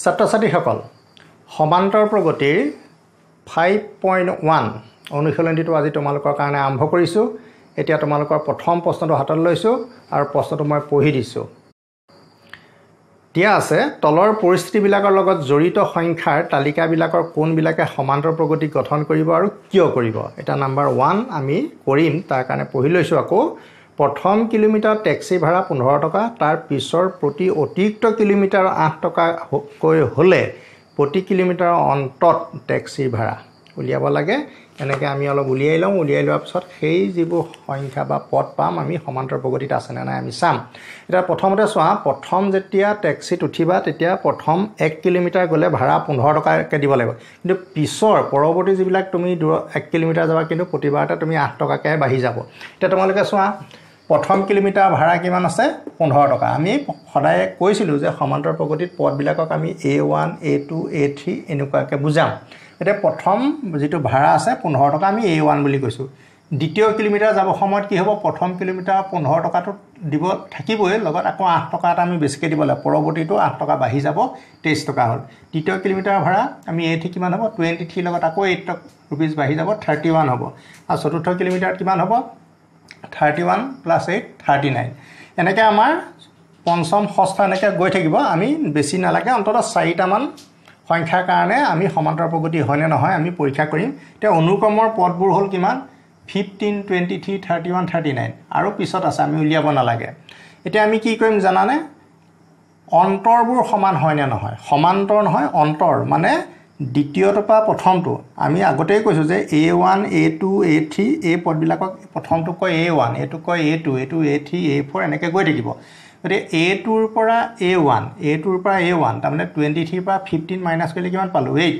ছাত্ৰ ছাত্ৰীসকল সমান্তৰ প্ৰগতিৰ ফাইভ পইণ্ট ওৱান অনুশীলনীটো আজি তোমালোকৰ কাৰণে আৰম্ভ কৰিছোঁ এতিয়া তোমালোকৰ প্ৰথম প্ৰশ্নটো হাতত লৈছোঁ আৰু প্ৰশ্নটো মই পঢ়ি দিছোঁ দিয়া আছে তলৰ পৰিস্থিতিবিলাকৰ লগত জড়িত সংখ্যাৰ তালিকাবিলাকৰ কোনবিলাকে সমান্তৰ প্ৰগতি গঠন কৰিব আৰু কিয় কৰিব এতিয়া নাম্বাৰ ওৱান আমি কৰিম তাৰ কাৰণে পঢ়ি লৈছোঁ আকৌ প্ৰথম কিলোমিটাৰ টেক্সি ভাড়া পোন্ধৰ টকা তাৰ পিছৰ প্ৰতি অতিৰিক্ত কিলোমিটাৰ আঠ টকাকৈ হ'লে প্ৰতি কিলোমিটাৰৰ অন্তত টেক্সিৰ ভাড়া উলিয়াব লাগে এনেকৈ আমি অলপ উলিয়াই লওঁ উলিয়াই লোৱাৰ পিছত সেই যিবোৰ সংখ্যা বা পদ পাম আমি সমান্তৰ প্ৰগতিত আছেনে নাই আমি চাম এতিয়া প্ৰথমতে চোৱা প্ৰথম যেতিয়া টেক্সিত উঠিবা তেতিয়া প্ৰথম এক কিলোমিটাৰ গ'লে ভাড়া পোন্ধৰ টকাকৈ দিব লাগিব কিন্তু পিছৰ পৰৱৰ্তী যিবিলাক তুমি দূৰ এক কিলোমিটাৰ যাবা কিন্তু প্ৰতিবাৰতে তুমি আঠ টকাকৈ বাঢ়ি যাব এতিয়া তোমালোকে চোৱা প্ৰথম কিলোমিটাৰ ভাড়া কিমান আছে পোন্ধৰ টকা আমি সদায় কৈছিলোঁ যে সমান্তৰ প্ৰগতিত পদবিলাকক আমি a one a two a three এনেকুৱাকৈ বুজাম এতিয়া প্ৰথম যিটো ভাড়া আছে পোন্ধৰ টকা আমি এ ওৱান বুলি কৈছোঁ দ্বিতীয় কিলোমিটাৰ যাব সময়ত কি হ'ব প্ৰথম কিলোমিটাৰ পোন্ধৰ টকাটো দিব থাকিবই লগত আকৌ আঠ টকা এটা আমি বেছিকৈ দিব লাগে পৰৱৰ্তীটো আঠ টকা বাঢ়ি যাব তেইছ টকা হ'ল তৃতীয় কিলোমিটাৰ ভাড়া আমি এইট কিমান হ'ব টুৱেণ্টি থ্ৰীৰ লগত আকৌ এইট ৰুপিজ বাঢ়ি যাব থাৰ্টি ওৱান হ'ব আৰু চতুৰ্থ কিলোমিটাৰত কিমান হ'ব thirty one plus eight thirty nine এনেকৈ আমাৰ পঞ্চম ষষ্ঠ এনেকৈ গৈ থাকিব আমি বেছি নালাগে অন্ততঃ চাৰিটামান সংখ্যাৰ কাৰণে আমি সমান্তৰ প্ৰগতি হয়নে নহয় আমি পৰীক্ষা কৰিম এতিয়া অনুক্ৰমৰ পদবোৰ হ'ল কিমান fifteen twenty three thirty one thirty nine আৰু পিছত আছে আমি উলিয়াব নালাগে এতিয়া আমি কি কৰিম জানানে অন্তৰবোৰ সমান হয়নে নহয় সমান্তৰ নহয় অন্তৰ মানে দ্বিতীয়টোৰ পৰা প্ৰথমটো আমি আগতেই কৈছোঁ যে a one a two a three এই পদবিলাকক প্ৰথমটো কয় এ ওৱান এইটো কয় এ টু এইটো এ থ্ৰী এ ফ'ৰ এনেকৈ গৈ থাকিব গতিকে এ টুৰ পৰা এ ওৱান এ টুৰ পৰা এ ওৱান তাৰমানে টুৱেণ্টি থ্ৰীৰ পৰা ফিফটিন মাইনাছ কৰিলে কিমান পালোঁ এইট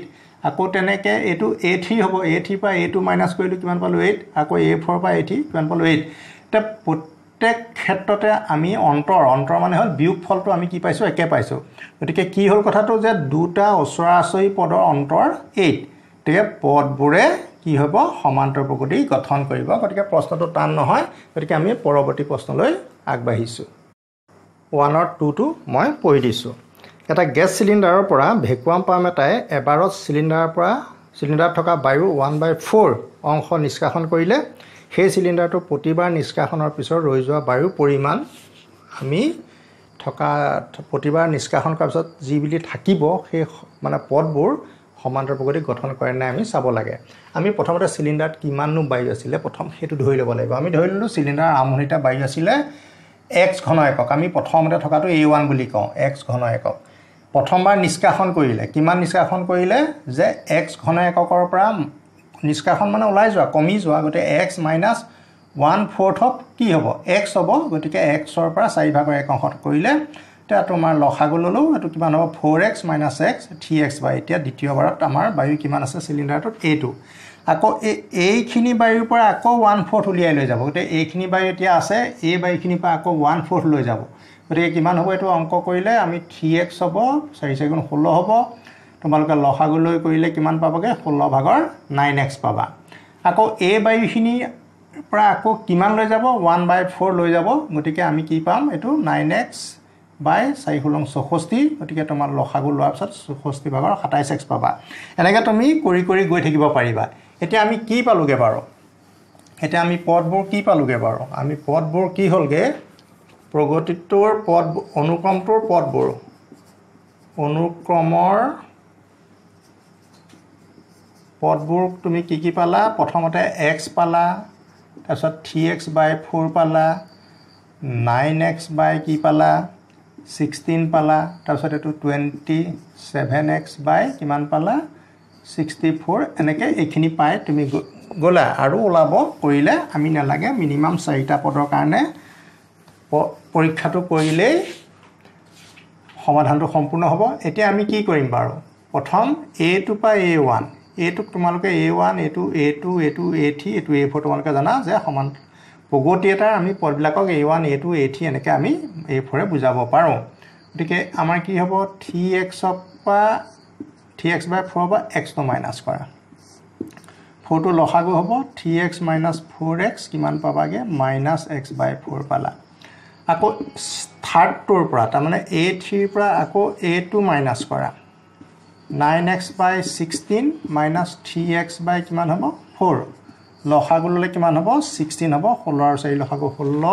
আকৌ তেনেকৈ এইটো এ থ্ৰী হ'ব এ থ্ৰীৰ পৰা এ টু মাইনাছ কৰিলোঁ কিমান পালোঁ এইট আকৌ এ ফ'ৰ পৰা এ থ্ৰী কিমান পালোঁ এইট এতিয়া প্ৰত্যেক ক্ষেত্ৰতে আমি অন্তৰ অন্তৰ মানে হ'ল বিয়োগ ফলটো আমি কি পাইছোঁ একে পাইছোঁ গতিকে কি হ'ল কথাটো যে দুটা ওচৰা আচৰি পদৰ অন্তৰ এইট গতিকে পদবোৰে কি হ'ব সমান্তৰ প্ৰগতি গঠন কৰিব গতিকে প্ৰশ্নটো টান নহয় গতিকে আমি পৰৱৰ্তী প্ৰশ্নলৈ আগবাঢ়িছোঁ ওৱানৰ টুটো মই পঢ়ি দিছোঁ এটা গেছ চিলিণ্ডাৰৰ পৰা ভেকুৱাম পাম এটাই এবাৰত চিলিণ্ডাৰৰ পৰা চিলিণ্ডাৰত থকা বায়ু ওৱান বাই ফ'ৰ অংশ নিষ্কাশন কৰিলে সেই চিলিণ্ডাৰটো প্ৰতিবাৰ নিষ্কাশনৰ পিছত ৰৈ যোৱা বায়ু পৰিমাণ আমি থকা প্ৰতিবাৰ নিষ্কাশন কৰাৰ পিছত যিবুলি থাকিব সেই মানে পদবোৰ সমান্তৰ প্ৰগতি গঠন কৰে নাই আমি চাব লাগে আমি প্ৰথমতে চিলিণ্ডাৰত কিমাননো বায়ু আছিলে প্ৰথম সেইটো ধৰি ল'ব লাগিব আমি ধৰি ল'লোঁ চিলিণ্ডাৰৰ আৰম্ভণিতে বায়ু আছিলে এক্স ঘন একক আমি প্ৰথমতে থকাটো এ ওৱান বুলি কওঁ এক্স ঘন একক প্ৰথমবাৰ নিষ্কাশন কৰিলে কিমান নিষ্কাশন কৰিলে যে এক্স ঘন এককৰ পৰা নিষ্কাশন মানে ওলাই যোৱা কমি যোৱা গতিকে এক্স মাইনাছ ওৱান ফ'ৰ্থ কি হ'ব এক্স হ'ব গতিকে এক্সৰ পৰা চাৰিভাগৰ এক অংশত কৰিলে এতিয়া তোমাৰ লসাগু ল'লোঁ এইটো কিমান হ'ব four x minus x three x বা এতিয়া দ্বিতীয়বাৰত আমাৰ বায়ু কিমান আছে চিলিণ্ডাৰটোত এইটো আকৌ এই এইখিনি বায়ুৰ পৰা আকৌ ওৱান ফ'ৰ্থ উলিয়াই লৈ যাব গতিকে এইখিনি বায়ু এতিয়া আছে এই বায়ুখিনিৰ পৰা আকৌ ওৱান ফ'ৰ্থ লৈ যাব গতিকে কিমান হ'ব এইটো অংক কৰিলে আমি থ্ৰী এক্স হ'ব চাৰি চাৰিগুণ ষোল্ল হ'ব তোমালোকে লসাগুলৈ কৰিলে কিমান পাবগৈ ষোল্ল ভাগৰ নাইন এক্স পাবা আকৌ এই বায়ুখিনিৰ পৰা আকৌ কিমান লৈ যাব ওৱান বাই ফ'ৰ লৈ যাব গতিকে আমি কি পাম এইটো নাইন এক্স বাই চাৰি ষোলং চৌষষ্ঠি গতিকে তোমাৰ লসাগু লোৱাৰ পিছত চৌষষ্ঠি ভাগৰ সাতাইছ এক্স পাবা এনেকৈ তুমি কৰি কৰি গৈ থাকিব পাৰিবা এতিয়া আমি কি পালোগৈ বাৰু এতিয়া আমি পদবোৰ কি পালোগৈ বাৰু আমি পদবোৰ কি হ'লগৈ প্ৰগতিটোৰ পদ অনুক্ৰমটোৰ পদবোৰ অনুক্ৰমৰ পদবোৰ তুমি কি কি পালা প্ৰথমতে এক্স পালা তাৰপিছত থ্ৰী এক্স বাই ফ'ৰ পালা নাইন এক্স বাই কি পালা ছিক্সটিন পালা তাৰপিছত এইটো টুৱেণ্টি ছেভেন এক্স বাই কিমান পালা ছিক্সটি ফ'ৰ এনেকৈ এইখিনি পাই তুমি গ'লা আৰু ওলাব কৰিলে আমি নালাগে মিনিমাম চাৰিটা পদৰ কাৰণে পৰীক্ষাটো কৰিলেই সমাধানটো সম্পূৰ্ণ হ'ব এতিয়া আমি কি কৰিম বাৰু প্ৰথম এ টু পা এ ওৱান এইটোক তোমালোকে a one a two a two a two a three এইটো এ ফ'ৰ তোমালোকে জানা যে সমান প্ৰগতি এটাৰ আমি পদবিলাকক a one a two a three এনেকৈ আমি এ ফ'ৰে বুজাব পাৰোঁ গতিকে আমাৰ কি হ'ব থ্ৰী এক্সৰ পৰা থ্ৰী এক্স বাই ফ'ৰৰ পৰা এক্সটো মাইনাছ কৰা ফ'ৰটো লখাগু হ'ব three x minus four x কিমান পাবাগে মাইনাছ এক্স বাই ফ'ৰ পালা আকৌ থাৰ্ডটোৰ পৰা তাৰমানে এ থ্ৰীৰ পৰা আকৌ এ টু মাইনাছ কৰা nine x by sixteen minus three x by কিমান হ'ব ফ'ৰ লসাগু ল'লে কিমান হ'ব ছিক্সটিন হ'ব ষোল্ল আৰু চাৰি লসাগু ষোল্ল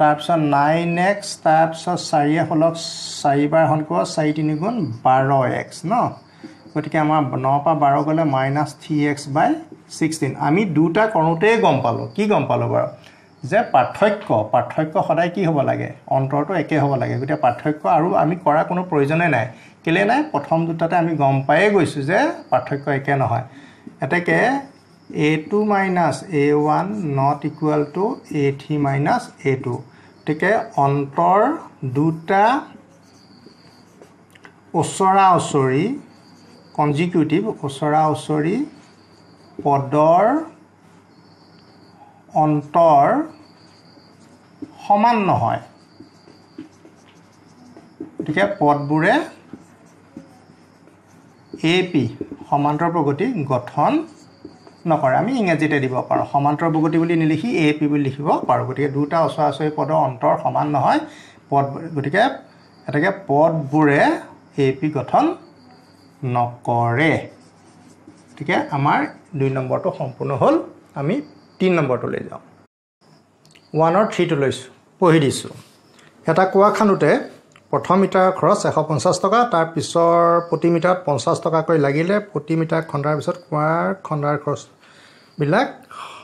তাৰপিছত নাইন এক্স তাৰপিছত চাৰিয়ে ষোল্লক চাৰিবাৰ হন কৰিব চাৰি তিনি গুণ বাৰ এক্স ন গতিকে আমাৰ ন পৰা বাৰ গ'লে minus three x by sixteen আমি দুটা কৰোঁতেই গম পালোঁ কি গম পালোঁ বাৰু যে পাৰ্থক্য পাৰ্থক্য সদায় কি হ'ব লাগে অন্তৰটো একে হ'ব লাগে গতিকে পাৰ্থক্য আৰু আমি কৰাৰ কোনো প্ৰয়োজনেই নাই কেলেই নাই প্ৰথম দুটাতে আমি গম পায়ে গৈছোঁ যে পাৰ্থক্য একে নহয় এতেকে a two minus a one not equal to a three minus a two গতিকে অন্তৰ দুটা ওচৰা ওচৰি কনজিকিউটিভ ওচৰা ওচৰি পদৰ অন্তৰ সমান নহয় গতিকে পদবোৰে এ পি সমান্তৰ প্ৰগতি গঠন নকৰে আমি ইংৰাজীতে দিব পাৰোঁ সমান্তৰ প্ৰগতি বুলি নিলিখি এ পি বুলি লিখিব পাৰোঁ গতিকে দুটা ওচৰাচৰি পদৰ অন্তৰ সমান নহয় পদ গতিকে এতেকে পদবোৰে এ পি গঠন নকৰে গতিকে আমাৰ দুই নম্বৰটো সম্পূৰ্ণ হ'ল আমি তিনি নম্বৰটোলৈ যাওঁ ওৱানৰ থ্ৰীটো লৈছোঁ পঢ়ি দিছোঁ এটা কুঁৱা খান্দোতে প্ৰথম মিটাৰ খৰচ এশ পঞ্চাছ টকা তাৰপিছৰ প্ৰতি মিটাৰত পঞ্চাছ টকাকৈ লাগিলে প্ৰতি মিটাৰ খন্দাৰ পিছত কুঁৱাৰ খন্দাৰ খৰচবিলাক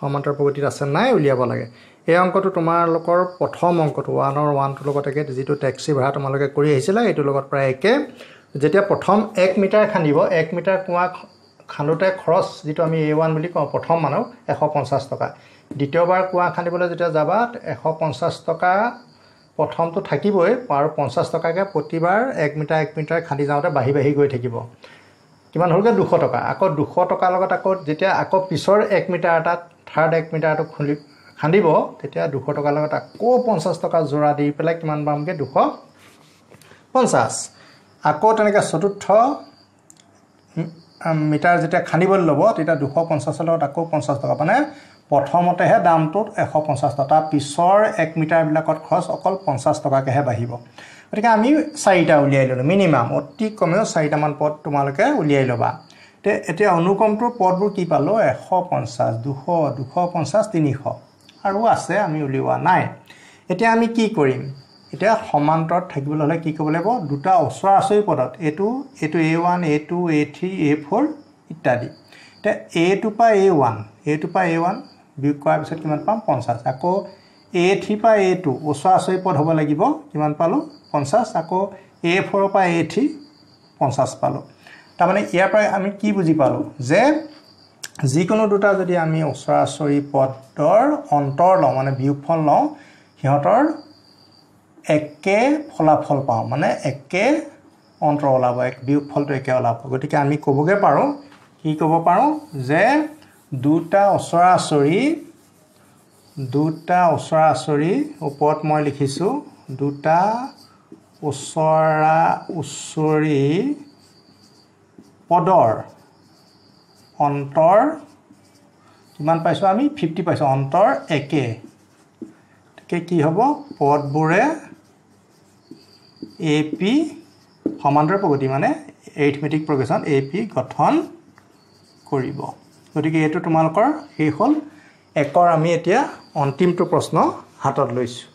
সমান্তৰ প্ৰগতিত আছে নাই উলিয়াব লাগে এই অংকটো তোমালোকৰ প্ৰথম অংকটো ওৱানৰ ওৱানটোৰ লগত একে যিটো টেক্সি ভাড়া তোমালোকে কৰি আহিছিলা এইটোৰ লগত প্ৰায় একে যেতিয়া প্ৰথম এক মিটাৰ খান্দিব এক মিটাৰ কুঁৱা খান্দোতে খৰচ যিটো আমি এ ওৱান বুলি কওঁ প্ৰথম মানুহ এশ পঞ্চাছ টকা দ্বিতীয়বাৰ কুঁৱা খান্দিবলৈ যেতিয়া যাবা এশ পঞ্চাছ টকা প্ৰথমটো থাকিবই আৰু পঞ্চাছ টকাকৈ প্ৰতিবাৰ এক মিটাৰ এক মিটাৰ খান্দি যাওঁতে বাঢ়ি বাঢ়ি গৈ থাকিব কিমান হ'লগৈ দুশ টকা আকৌ দুশ টকাৰ লগত আকৌ যেতিয়া আকৌ পিছৰ এক মিটাৰ এটাত থাৰ্ড এক মিটাৰটো খুলি খান্দিব তেতিয়া দুশ টকাৰ লগত আকৌ পঞ্চাছ টকা যোৰা দি পেলাই কিমান পামগৈ দুশ পঞ্চাছ আকৌ তেনেকৈ চতুৰ্থ মিটাৰ যেতিয়া খান্দিবলৈ ল'ব তেতিয়া দুশ পঞ্চাছৰ লগত আকৌ পঞ্চাছ টকা মানে প্ৰথমতেহে দামটোত এশ পঞ্চাছ টকা তাৰ পিছৰ এক মিটাৰবিলাকত খৰচ অকল পঞ্চাছ টকাকৈহে বাঢ়িব গতিকে আমি চাৰিটা উলিয়াই ল'লোঁ মিনিমাম অতি কমেও চাৰিটামান পদ তোমালোকে উলিয়াই ল'বা এতিয়া এতিয়া অনুক্ৰমটোৰ পদবোৰ কি পালোঁ এশ পঞ্চাছ দুশ দুশ পঞ্চাছ তিনিশ আৰু আছে আমি উলিওৱা নাই এতিয়া আমি কি কৰিম এতিয়া সমান্তৰত থাকিবলৈ হ'লে কি ক'ব লাগিব দুটা ওচৰ আচৰি পদত এইটো এইটো a one a two a three a four ইত্যাদি এতিয়া এ টু পৰা এ ওৱান এ টু পৰা এ ওৱান বিয়োগ কৰাৰ পিছত কিমান পাম পঞ্চাছ আকৌ এ থ্ৰী পৰা এ টু ওচৰ আচৰি পদ হ'ব লাগিব কিমান পালোঁ পঞ্চাছ আকৌ এ ফ'ৰৰ পৰা এ থ্ৰী পঞ্চাছ পালোঁ তাৰমানে ইয়াৰ পৰা আমি কি বুজি পালোঁ যে যিকোনো দুটা যদি আমি ওচৰ আচৰি পদৰ অন্তৰ লওঁ মানে বিয়োগফল লওঁ সিহঁতৰ একে ফলাফল পাওঁ মানে একে অন্তৰ ওলাব এক বিয়োগ ফলটো একে ওলাব গতিকে আমি ক'বগে পাৰোঁ কি ক'ব পাৰোঁ যে দুটা ওচৰা আচৰি দুটা ওচৰা আচৰি ওপৰত মই লিখিছোঁ দুটা ওচৰা ওচৰি পদৰ অন্তৰ কিমান পাইছোঁ আমি ফিফটি পাইছোঁ অন্তৰ একে গতিকে কি হ'ব পদবোৰে এ পি সমান্তৰ প্ৰগতি মানে এইথমেটিক প্ৰগ্ৰেশ্যন এ পি গঠন কৰিব গতিকে এইটো তোমালোকৰ শেষ হ'ল একৰ আমি এতিয়া অন্তিমটো প্ৰশ্ন হাতত লৈছোঁ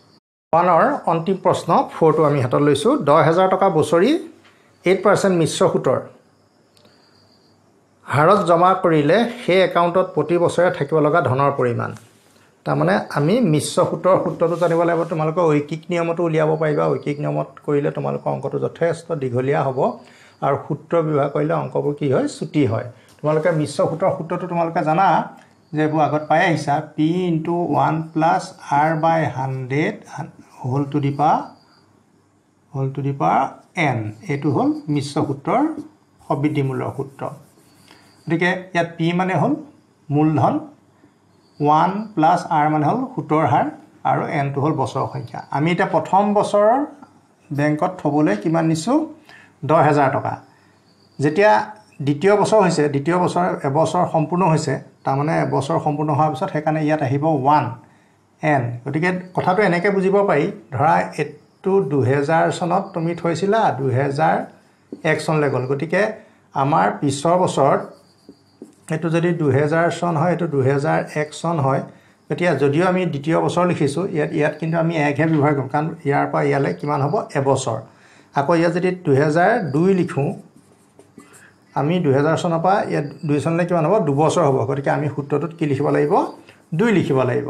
ওৱানৰ অন্তিম প্ৰশ্ন ফ'ৰটো আমি হাতত লৈছোঁ দহ হেজাৰ টকা বছৰি এইট পাৰ্চেণ্ট মিশ্ৰ সুতৰ হাৰত জমা কৰিলে সেই একাউণ্টত প্ৰতি বছৰে থাকিব লগা ধনৰ পৰিমাণ তাৰমানে আমি মিশ্ৰ সূত্ৰৰ সূত্ৰটো জানিব লাগিব তোমালোকৰ ঐকিক নিয়মতো উলিয়াব পাৰিবা ঐকিক নিয়মত কৰিলে তোমালোকৰ অংকটো যথেষ্ট দীঘলীয়া হ'ব আৰু সূত্ৰ ব্যৱহাৰ কৰিলে অংকবোৰ কি হয় চুটি হয় তোমালোকে মিশ্ৰ সূত্ৰৰ সূত্ৰটো তোমালোকে জানা যে এইবোৰ আগত পাই আহিছা P into one plus R by hundred হ'ল টু দিপা পা হ'ল টু দিপা এন এইটো হ'ল মিশ্ৰ সূত্ৰৰ সবৃদ্ধিমূলৰ সূত্ৰ গতিকে ইয়াত পি মানে হ'ল মূলধন ওৱান প্লাছ আৰ মানে হ'ল সোতৰ হাৰ আৰু এনটো হ'ল বছৰৰ সংখ্যা আমি এতিয়া প্ৰথম বছৰৰ বেংকত থ'বলৈ কিমান নিছোঁ দহ হেজাৰ টকা যেতিয়া দ্বিতীয় বছৰ হৈছে দ্বিতীয় বছৰ এবছৰ সম্পূৰ্ণ হৈছে তাৰমানে এবছৰ সম্পূৰ্ণ হোৱাৰ পিছত সেইকাৰণে ইয়াত আহিব ওৱান এন গতিকে কথাটো এনেকৈ বুজিব পাৰি ধৰা এইটো দুহেজাৰ চনত তুমি থৈছিলা দুহেজাৰ এক চনলৈ গ'ল গতিকে আমাৰ পিছৰ বছৰত এইটো যদি দুহেজাৰ চন হয় এইটো দুহেজাৰ এক চন হয় এতিয়া যদিও আমি দ্বিতীয় বছৰ লিখিছোঁ ইয়াত ইয়াত কিন্তু আমি একহে ব্যৱহাৰ কৰোঁ কাৰণ ইয়াৰ পৰা ইয়ালৈ কিমান হ'ব এবছৰ আকৌ ইয়াত যদি দুহেজাৰ দুই লিখোঁ আমি দুহেজাৰ চনৰ পৰা ইয়াত দুই চনলৈ কিমান হ'ব দুবছৰ হ'ব গতিকে আমি সূত্ৰটোত কি লিখিব লাগিব দুই লিখিব লাগিব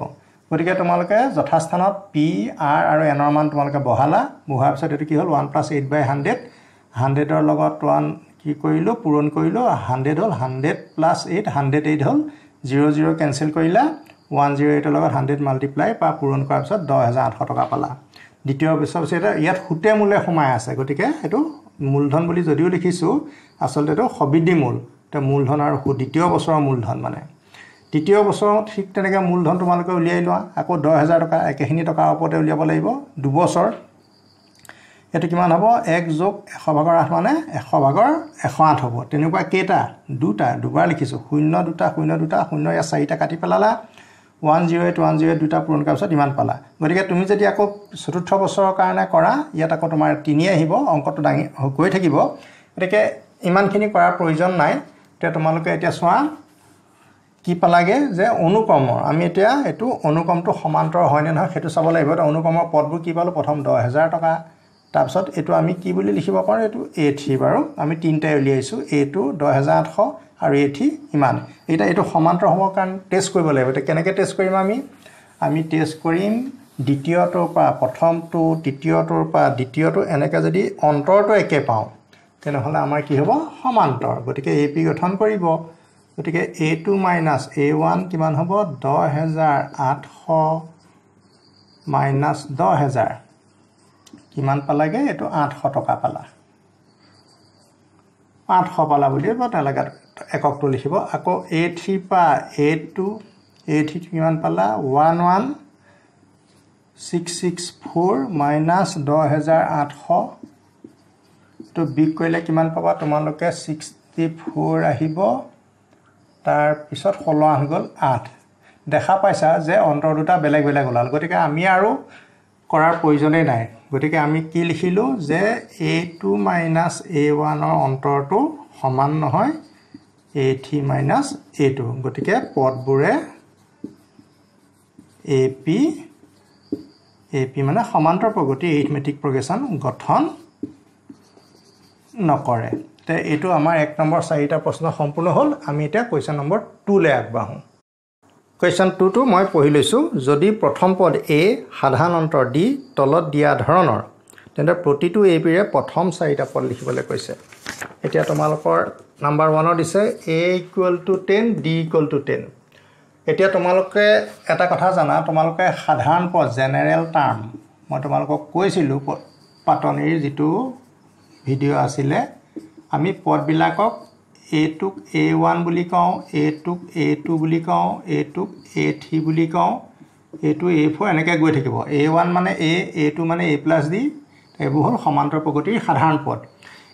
গতিকে তোমালোকে যথাস্থানত পি আৰ আৰু এনৰ মান তোমালোকে বহালা বহোৱাৰ পিছত এইটো কি হ'ল one plus eight by hundred হাণ্ড্ৰেডৰ লগত ওৱান কি কৰিলোঁ পূৰণ কৰিলোঁ হাণ্ড্ৰেড হ'ল hundred plus eight hundred eight হ'ল জিৰ' জিৰ' কেঞ্চেল কৰিলা ওৱান জিৰ' এইটৰ লগত হাণ্ড্ৰেড মাল্টিপ্লাই বা পূৰণ কৰাৰ পিছত দহ হেজাৰ আঠশ টকা পালা দ্বিতীয় পিছত এতিয়া ইয়াত সুতে মূলে সোমাই আছে গতিকে সেইটো মূলধন বুলি যদিও লিখিছোঁ আচলতে এইটো সবৃদ্ধি মূল এতিয়া মূলধন আৰু সু দ্বিতীয় বছৰৰ মূলধন মানে তৃতীয় বছৰ ঠিক তেনেকৈ মূলধন তোমালোকে উলিয়াই লোৱা আকৌ দহ হেজাৰ টকা একেখিনি টকাৰ ওপৰতে উলিয়াব লাগিব দুবছৰ সেইটো কিমান হ'ব এক যোগ এশ ভাগৰ আঠ মানে এশ ভাগৰ এশ আঠ হ'ব তেনেকুৱা কেইটা দুটা দুবাৰ লিখিছোঁ শূন্য দুটা শূন্য দুটা শূন্য ইয়াত চাৰিটা কাটি পেলালা one zero' eight one zero' eight দুটা পূৰণ কৰাৰ পিছত ইমান পালা গতিকে তুমি যদি আকৌ চতুৰ্থ বছৰৰ কাৰণে কৰা ইয়াত আকৌ তোমাৰ তিনি আহিব অংকটো দাঙি গৈ থাকিব গতিকে ইমানখিনি কৰাৰ প্ৰয়োজন নাই এতিয়া তোমালোকে এতিয়া চোৱা কি পালাগে যে অনুক্ৰমৰ আমি এতিয়া এইটো অনুক্ৰমটো সমান্তৰ হয়নে নহয় সেইটো চাব লাগিব এতিয়া অনুক্ৰমৰ পদবোৰ কি পালোঁ প্ৰথম দহ হেজাৰ টকা তাৰপিছত এইটো আমি কি বুলি লিখিব পাৰোঁ এইটো এ থ্ৰী বাৰু আমি তিনিটাই উলিয়াইছোঁ এ টু দহ হেজাৰ আঠশ আৰু এ থ্ৰী ইমান এতিয়া এইটো সমান্তৰ হ'বৰ কাৰণে টেষ্ট কৰিব লাগিব এতিয়া কেনেকৈ টেষ্ট কৰিম আমি আমি টেষ্ট কৰিম দ্বিতীয়টোৰ পৰা প্ৰথমটো তৃতীয়টোৰ পৰা দ্বিতীয়টো এনেকৈ যদি অন্তৰটো একে পাওঁ তেনেহ'লে আমাৰ কি হ'ব সমান্তৰ গতিকে এ পি গঠন কৰিব গতিকে a two minus a one কিমান হ'ব দহ হেজাৰ আঠশ মাইনাছ দহ হেজাৰ কিমান পালাগৈ এইটো আঠশ টকা পালা আঠশ পালা বুলিয়ে বা তেওঁলোকে এককটো লিখিব আকৌ এ থ্ৰী পা এ টু এ থ্ৰীটো কিমান পালা one one six six four minus দহ হেজাৰ আঠশ এইটো বিগ কৰিলে কিমান পাবা তোমালোকে ছিক্সটি ফ'ৰ আহিব তাৰপিছত ষোল্ল আঠ গ'ল আঠ দেখা পাইছা যে অন্তৰ দুটা বেলেগ বেলেগ ওলাল গতিকে আমি আৰু কৰাৰ প্ৰয়োজনেই নাই গতিকে আমি কি লিখিলোঁ যে এ টু মাইনাছ এ ওৱানৰ অন্তৰটো সমান নহয় a three minus a two গতিকে পদবোৰে এ পি এ পি মানে সমান্তৰ প্ৰগতি এইথমেটিক প্ৰগেশ্যন গঠন নকৰে এতিয়া এইটো আমাৰ এক নম্বৰ চাৰিটা প্ৰশ্ন সম্পূৰ্ণ হ'ল আমি এতিয়া কুৱেশ্যন নম্বৰ টুলৈ আগবাঢ়োঁ কুৱেশ্যন টুটো মই পঢ়ি লৈছোঁ যদি প্ৰথম পদ এ সাধাৰণ অন্তৰ ডি তলত দিয়া ধৰণৰ তেন্তে প্ৰতিটো এ পিৰে প্ৰথম চাৰিটা পদ লিখিবলৈ কৈছে এতিয়া তোমালোকৰ নাম্বাৰ ওৱানত দিছে a equal to ten d equal to ten এতিয়া তোমালোকে এটা কথা জানা তোমালোকে সাধাৰণ পদ জেনেৰেল টাৰ্ম মই তোমালোকক কৈছিলোঁ পাতনিৰ যিটো ভিডিঅ' আছিলে আমি পদবিলাকক এইটোক এ ওৱান বুলি কওঁ এইটোক এ টু বুলি কওঁ এইটোক এ থ্ৰী বুলি কওঁ এইটো এ ফ'ৰ এনেকৈ গৈ থাকিব এ ওৱান মানে এ এ টু মানে এ প্লাছ ডি এইবোৰ হ'ল সমান্তৰ প্ৰগতিৰ সাধাৰণ পথ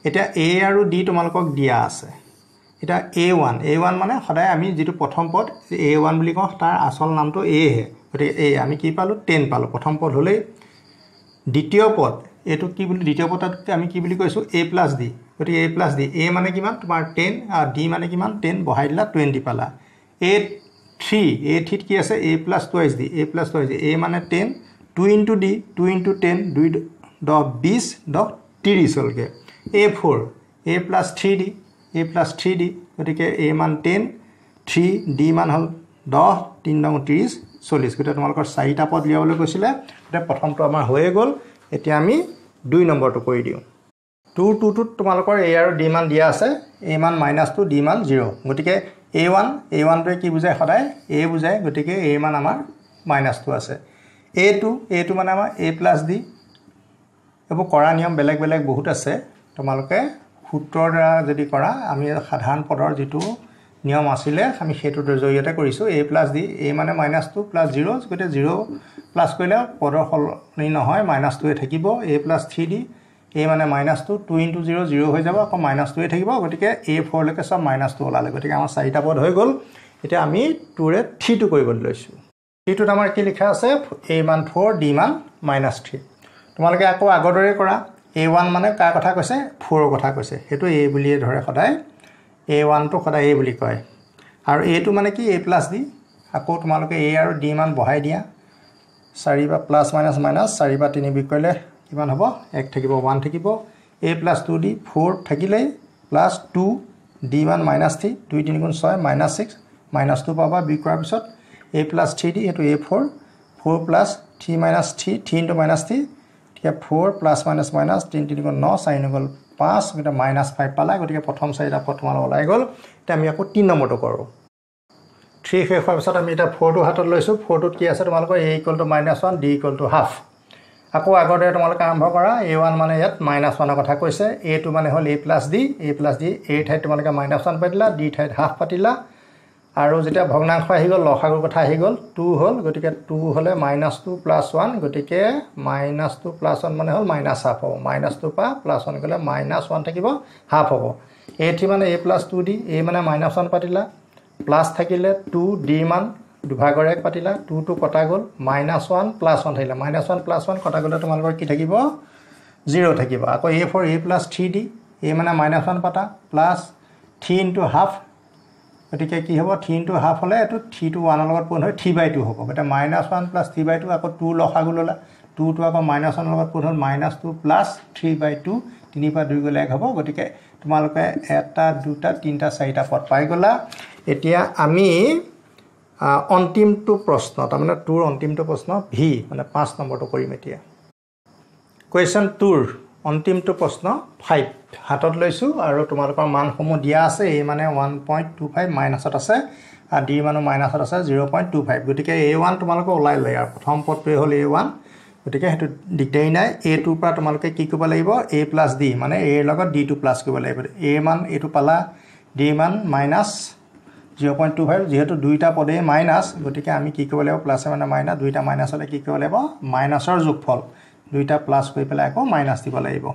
এতিয়া এ আৰু ডি তোমালোকক দিয়া আছে এতিয়া এ ওৱান এ ওৱান মানে সদায় আমি যিটো প্ৰথম পথ এ ওৱান বুলি কওঁ তাৰ আচল নামটো এহে গতিকে এ আমি কি পালোঁ টেন পালোঁ প্ৰথম পদ হ'লেই দ্বিতীয় পদ এইটো কি বুলি দ্বিতীয় পদত আমি কি বুলি কৈছোঁ এ প্লাছ ডি গতিকে এ প্লাছ ডি এ মানে কিমান তোমাৰ টেন আৰু ডি মানে কিমান টেন বঢ়াই দিলা টুৱেণ্টি পালা এ থ্ৰী এ থ্ৰীত কি আছে a plus two twice d a plus two twice d a মানে ten two into d two into ten দুই দহ বিছ দহ ত্ৰিছ ত্ৰিছলৈকে a four A plus three d a plus three d গতিকে এ মান টেন থ্ৰী ডি মান হ'ল দহ তিনি দং ত্ৰিছ চল্লিছ গতিকে তোমালোকৰ চাৰিটা পদ উলিয়াবলৈ কৈছিলে গতিকে প্ৰথমটো আমাৰ হৈয়ে গ'ল এতিয়া আমি দুই নম্বৰটো কৰি দিওঁ টু টুটোত তোমালোকৰ এ আৰু ডি মান দিয়া আছে এ মান মাইনাছ টু ডি মান জিৰ' গতিকে এ ওৱান এ ওৱানটোৱে কি বুজায় সদায় এ বুজায় গতিকে এ মান আমাৰ মাইনাছ টু আছে এ টু এ টু মানে আমাৰ এ প্লাছ ডি এইবোৰ কৰা নিয়ম বেলেগ বেলেগ বহুত আছে তোমালোকে সূত্ৰৰ দ্বাৰা যদি কৰা আমি সাধাৰণ পদৰ যিটো নিয়ম আছিলে আমি সেইটোৰ জৰিয়তে কৰিছোঁ এ প্লাছ ডি এ মানে মাইনাছ টু প্লাছ জিৰ' গতিকে জিৰ' প্লাছ কৰিলে পদৰ সলনি নহয় মাইনাছ টুৱে থাকিব এ প্লাছ থ্ৰী ডি এই মানে minus two two into zero' zero' হৈ যাব আকৌ মাইনাছ টুৱে থাকিব গতিকে এ ফ'ৰলৈকে চব মাইনাছ টু ওলালে গতিকে আমাৰ চাৰিটা পদ হৈ গ'ল এতিয়া আমি টুৰে থ্ৰীটো কৰিবলৈ লৈছোঁ থ্ৰীটোত আমাৰ কি লিখা আছে এ মান ফ'ৰ ডি মান মাইনাছ থ্ৰী তোমালোকে আকৌ আগৰ দৰে কৰা এ ওৱান মানে কাৰ কথা কৈছে ফ'ৰৰ কথা কৈছে সেইটো এ বুলিয়ে ধৰে সদায় এ ওৱানটো সদায় এ বুলি কয় আৰু এইটো মানে কি এ প্লাছ ডি আকৌ তোমালোকে এ আৰু ডি মান বঢ়াই দিয়া চাৰি বা প্লাছ মাইনাছ মাইনাছ চাৰি বা তিনি বিকিলে কিমান হ'ব এক থাকিব ওৱান থাকিব a plus two d four থাকিলেই plus two d one minus three দুই তিনিগুণ ছয় মাইনাছ ছিক্স মাইনাছ টু পাবা বি কৰাৰ পিছত এ প্লাছ থ্ৰী ডি সেইটো a four four plus three minus three three into minus three এতিয়া ফ'ৰ প্লাছ মাইনাছ মাইনাছ তিনি তিনিগুণ ন চাৰি নগ'ল পাঁচ গতিকে মাইনাছ ফাইভ পালা গতিকে প্ৰথম চাৰিটা ফ'ৰ তোমালোক ওলাই গ'ল এতিয়া আমি আকৌ তিনি নম্বৰটো কৰোঁ থ্ৰী শেষ হোৱাৰ পিছত আমি এতিয়া ফ'ৰটো হাতত লৈছোঁ ফ'ৰটোত কি আছে তোমালোকৰ a equal to minus one d equal to half আকৌ আগৰ দৰে তোমালোকে আৰম্ভ কৰা এ ওৱান মানে ইয়াত মাইনাছ ওৱানৰ কথা কৈছে এ টু মানে হ'ল a plus d a plus d a ঠাইত তোমালোকে মাইনাছ ওৱান পাতিলা ডি ঠাইত হাফ পাতিলা আৰু যেতিয়া ভগ্নাংশ আহি গ'ল লসাগুৰ কথা আহি গ'ল টু হ'ল গতিকে টু হ'লে মাইনাছ টু প্লাছ ওৱান গতিকে মাইনাছ টু প্লাছ ওৱান মানে হ'ল মাইনাছ হাফ হ'ব মাইনাছ টু পৰা প্লাছ ওৱান গ'লে মাইনাছ ওৱান থাকিব হাফ হ'ব এ থ্ৰী মানে a plus two d a মানে মাইনাছ ওৱান পাতিলা প্লাছ থাকিলে টু ডি মান দুভাগৰে এক পাতিলা টু টু কটা গ'ল মাইনাছ ওৱান প্লাছ ওৱান থাকিলা মাইনাছ ওৱান প্লাছ ওৱান কটা গ'লে তোমালোকৰ কি থাকিব জিৰ' থাকিব আকৌ A four A plus three d a মানে মাইনাছ ওৱান পাতা প্লাছ থ্ৰী ইনটু হাফ গতিকে কি হ'ব থ্ৰী ইনটু হাফ হ'লে এইটো থ্ৰী টু ওৱানৰ লগত পূৰণ হয় থ্ৰী বাই টু হ'ব গতিকে minus one plus three by two আকৌ টু লখা গ'ল ল'লা টুটো আকৌ মাইনাছ ওৱানৰ লগত পূৰণ হ'ল minus two plus three by two তিনিৰ পৰা দুই গ'লে এক হ'ব গতিকে তোমালোকে এটা দুটা তিনিটা চাৰিটা পথ পাই গ'লা এতিয়া আমি অন্তিমটো প্ৰশ্ন তাৰমানে টুৰ অন্তিমটো প্ৰশ্ন ভি মানে পাঁচ নম্বৰটো কৰিম এতিয়া কুৱেশ্যন টুৰ অন্তিমটো প্ৰশ্ন ফাইভ হাতত লৈছোঁ আৰু তোমালোকৰ মানসমূহ দিয়া আছে এই মানে ওৱান পইণ্ট টু ফাইভ মাইনাছত আছে আৰু ডি মানো মাইনাছত আছে জিৰ' পইণ্ট টু ফাইভ গতিকে এ ওৱান তোমালোকৰ ওলাই ল'লে আৰু প্ৰথম পদটোৱে হ'ল এ ওৱান গতিকে সেইটো দিগদাৰি নাই এ টুৰ পৰা তোমালোকে কি কৰিব লাগিব এ প্লাছ ডি মানে এৰ লগত ডিটো প্লাছ কৰিব লাগিব এ মান এইটো পালা ডি মান minus zero' point two five যিহেতু দুইটা পদেই মাইনাছ গতিকে আমি কি কৰিব লাগিব প্লাছে মানে মাইনাছ দুইটা মাইনাছ হ'লে কি কৰিব লাগিব মাইনাছৰ যোগফল দুইটা প্লাছ কৰি পেলাই আকৌ মাইনাছ দিব লাগিব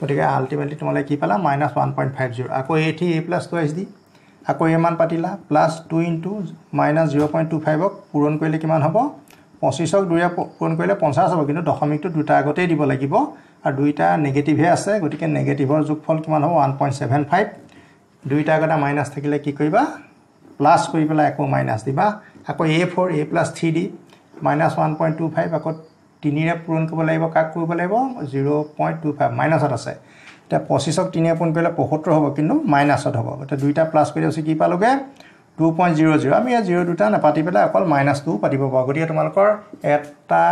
গতিকে আল্টিমেটলি তোমালোকে কি পালা minus one point five zero' আকৌ A three A plus twice দি আকৌ এমান পাতিলা plus two into minus zero' point two ফাইভক পূৰণ কৰিলে কিমান হ'ব পঁচিছক দুয়ে পূৰণ কৰিলে পঞ্চাছ হ'ব কিন্তু দশমিকটো দুটা আগতেই দিব লাগিব আৰু দুইটা নিগেটিভহে আছে গতিকে নিগেটিভৰ যোগফল কিমান হ'ব ওৱান পইণ্ট ছেভেন ফাইভ দুইটা আগতে মাইনাছ থাকিলে কি কৰিবা প্লাছ কৰি পেলাই আকৌ মাইনাছ দিবা আকৌ A four A plus three D minus one point two five আকৌ তিনিৰে পূৰণ কৰিব লাগিব কাক কৰিব লাগিব জিৰ' পইণ্ট টু ফাইভ মাইনাছত আছে এতিয়া পঁচিছক তিনিৰে পূৰণ কৰিলে পঁসত্তৰ হ'ব কিন্তু মাইনাছত হ'ব এতিয়া দুইটা প্লাছ কৰি আছে কি পালোগৈ টু পইণ্ট জিৰ' জিৰ' আমি ইয়াত জিৰ' দুটা নাপাতি পেলাই অকল মাইনাছটোও পাতিব পাৰোঁ গতিকে তোমালোকৰ এটা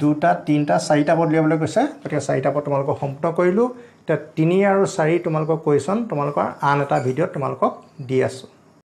দুটা তিনিটা চাৰিটা পদ উলিয়াবলৈ কৈছে গতিকে চাৰিটা পদ তোমালোকক সম্পূৰ্ণ কৰিলোঁ এতিয়া তিনি আৰু চাৰি তোমালোকৰ কুৱেশ্যন তোমালোকৰ আন এটা ভিডিঅ'ত তোমালোকক দি আছোঁ